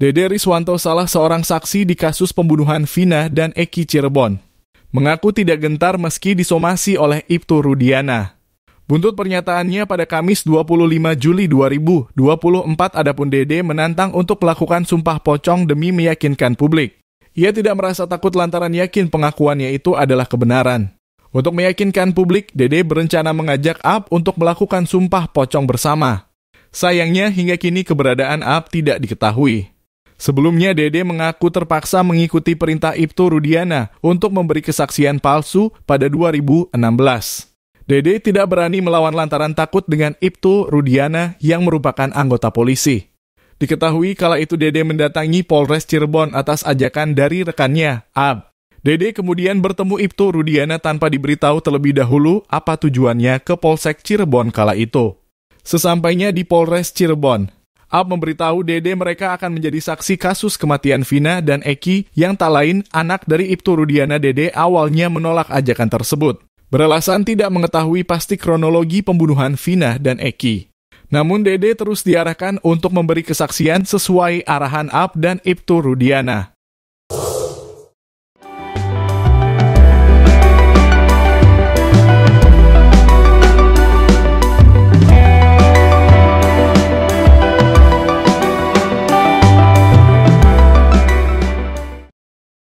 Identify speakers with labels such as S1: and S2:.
S1: Dede Riswanto salah seorang saksi di kasus pembunuhan Vina dan Eki Cirebon. Mengaku tidak gentar meski disomasi oleh Ibtu Rudiana. Buntut pernyataannya pada Kamis 25 Juli 2024 adapun Dede menantang untuk melakukan sumpah pocong demi meyakinkan publik. Ia tidak merasa takut lantaran yakin pengakuannya itu adalah kebenaran. Untuk meyakinkan publik, Dede berencana mengajak Ab untuk melakukan sumpah pocong bersama. Sayangnya hingga kini keberadaan Ab tidak diketahui. Sebelumnya, Dede mengaku terpaksa mengikuti perintah Ibtu Rudiana untuk memberi kesaksian palsu pada 2016. Dede tidak berani melawan lantaran takut dengan Ibtu Rudiana yang merupakan anggota polisi. Diketahui kala itu Dede mendatangi Polres Cirebon atas ajakan dari rekannya, Ab. Dede kemudian bertemu Ibtu Rudiana tanpa diberitahu terlebih dahulu apa tujuannya ke Polsek Cirebon kala itu. Sesampainya di Polres Cirebon, Ab memberitahu Dede mereka akan menjadi saksi kasus kematian Vina dan Eki yang tak lain anak dari Ibtu Rudiana Dede awalnya menolak ajakan tersebut. Beralasan tidak mengetahui pasti kronologi pembunuhan Vina dan Eki. Namun Dede terus diarahkan untuk memberi kesaksian sesuai arahan Ab dan Ibtu Rudiana.